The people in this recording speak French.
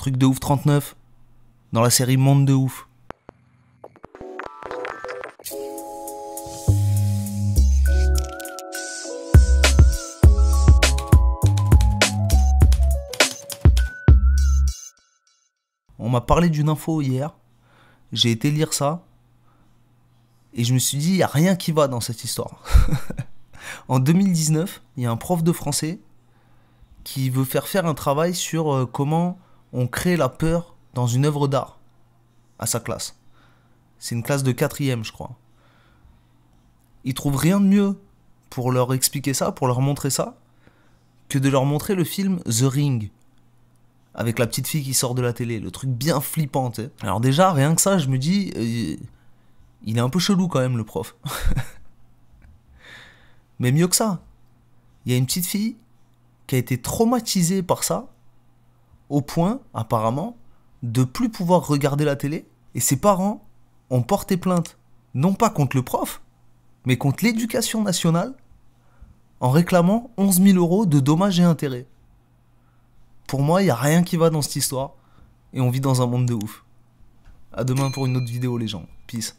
Truc de ouf 39. Dans la série Monde de ouf. On m'a parlé d'une info hier. J'ai été lire ça. Et je me suis dit, il n'y a rien qui va dans cette histoire. en 2019, il y a un prof de français qui veut faire faire un travail sur euh, comment on crée la peur dans une œuvre d'art à sa classe. C'est une classe de quatrième, je crois. Ils trouvent rien de mieux pour leur expliquer ça, pour leur montrer ça, que de leur montrer le film The Ring. Avec la petite fille qui sort de la télé, le truc bien flippant. Alors déjà, rien que ça, je me dis, euh, il est un peu chelou quand même le prof. Mais mieux que ça, il y a une petite fille qui a été traumatisée par ça au point, apparemment, de plus pouvoir regarder la télé, et ses parents ont porté plainte, non pas contre le prof, mais contre l'éducation nationale, en réclamant 11 000 euros de dommages et intérêts. Pour moi, il n'y a rien qui va dans cette histoire, et on vit dans un monde de ouf. À demain pour une autre vidéo, les gens. Peace.